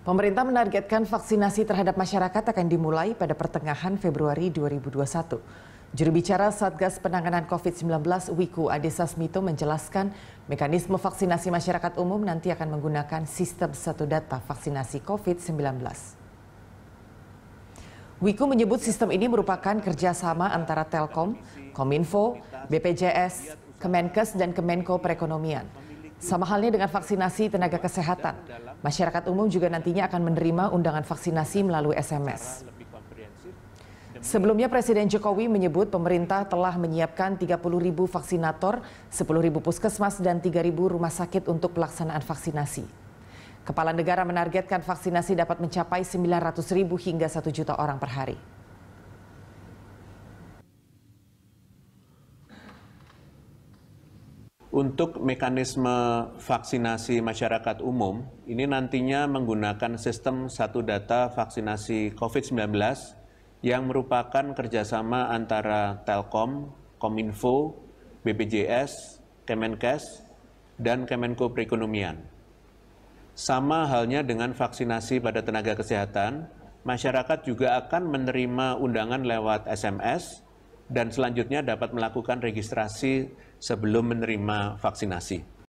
Pemerintah menargetkan vaksinasi terhadap masyarakat akan dimulai pada pertengahan Februari 2021. Juru bicara Satgas Penanganan COVID-19 Wiku Adhisa Smito menjelaskan mekanisme vaksinasi masyarakat umum nanti akan menggunakan sistem satu data vaksinasi COVID-19. Wiku menyebut sistem ini merupakan kerjasama antara Telkom, Kominfo, BPJS, Kemenkes, dan Kemenko Perekonomian. Sama halnya dengan vaksinasi tenaga kesehatan. Masyarakat umum juga nantinya akan menerima undangan vaksinasi melalui SMS. Sebelumnya Presiden Jokowi menyebut pemerintah telah menyiapkan 30 ribu vaksinator, 10 ribu puskesmas, dan 3 ribu rumah sakit untuk pelaksanaan vaksinasi. Kepala negara menargetkan vaksinasi dapat mencapai 900 ribu hingga 1 juta orang per hari. Untuk mekanisme vaksinasi masyarakat umum, ini nantinya menggunakan sistem satu data vaksinasi COVID-19 yang merupakan kerjasama antara Telkom, Kominfo, BPJS, Kemenkes, dan Kemenko Perekonomian. Sama halnya dengan vaksinasi pada tenaga kesehatan, masyarakat juga akan menerima undangan lewat SMS, dan selanjutnya dapat melakukan registrasi sebelum menerima vaksinasi.